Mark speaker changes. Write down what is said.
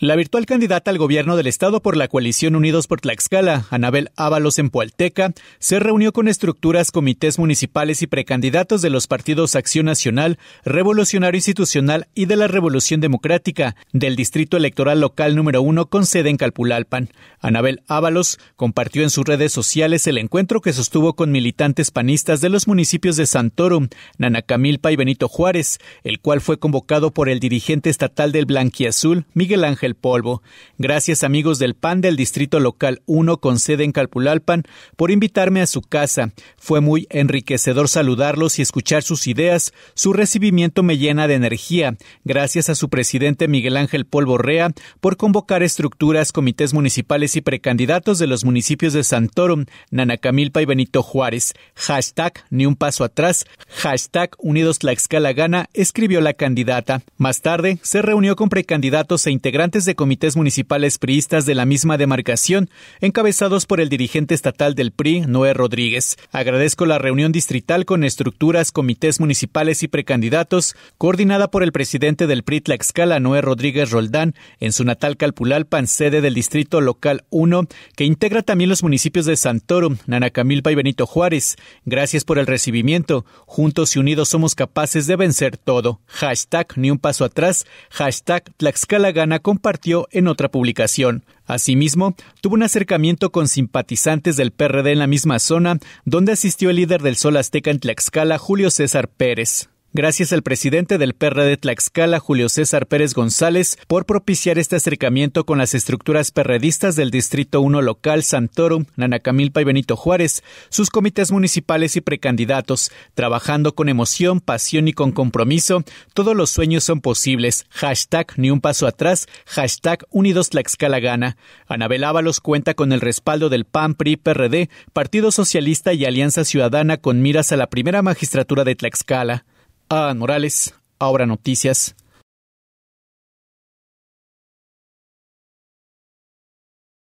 Speaker 1: La virtual candidata al gobierno del Estado por la coalición Unidos por Tlaxcala, Anabel Ábalos en Pualteca, se reunió con estructuras, comités municipales y precandidatos de los partidos Acción Nacional, Revolucionario Institucional y de la Revolución Democrática del Distrito Electoral Local número 1 con sede en Calpulalpan. Anabel Ábalos compartió en sus redes sociales el encuentro que sostuvo con militantes panistas de los municipios de Santorum, Nanacamilpa y Benito Juárez, el cual fue convocado por el dirigente estatal del Blanquiazul, Miguel Ángel polvo. Gracias amigos del PAN del Distrito Local 1 con sede en Calpulalpan por invitarme a su casa. Fue muy enriquecedor saludarlos y escuchar sus ideas. Su recibimiento me llena de energía. Gracias a su presidente Miguel Ángel Polvo Rea por convocar estructuras, comités municipales y precandidatos de los municipios de Santorum, Nanacamilpa y Benito Juárez. Hashtag ni un paso atrás. Hashtag Unidos Gana escribió la candidata. Más tarde se reunió con precandidatos e integrantes de comités municipales priistas de la misma demarcación, encabezados por el dirigente estatal del PRI, Noé Rodríguez. Agradezco la reunión distrital con estructuras, comités municipales y precandidatos, coordinada por el presidente del PRI Tlaxcala, Noé Rodríguez Roldán, en su natal Calpulalpan, sede del distrito local 1, que integra también los municipios de Santoro, Nanacamilpa y Benito Juárez. Gracias por el recibimiento. Juntos y unidos somos capaces de vencer todo. Hashtag ni un paso atrás. Hashtag Tlaxcala gana con partió en otra publicación. Asimismo, tuvo un acercamiento con simpatizantes del PRD en la misma zona, donde asistió el líder del Sol Azteca en Tlaxcala, Julio César Pérez gracias al presidente del PRD de Tlaxcala, Julio César Pérez González, por propiciar este acercamiento con las estructuras perredistas del Distrito 1 local Santorum, Camilpa y Benito Juárez, sus comités municipales y precandidatos, trabajando con emoción, pasión y con compromiso. Todos los sueños son posibles. Hashtag ni un paso atrás, hashtag Unidos Tlaxcala gana. Anabel Ábalos cuenta con el respaldo del PAN, PRI, PRD, Partido Socialista y Alianza Ciudadana con miras a la primera magistratura de Tlaxcala. Adán Morales, Ahora Noticias,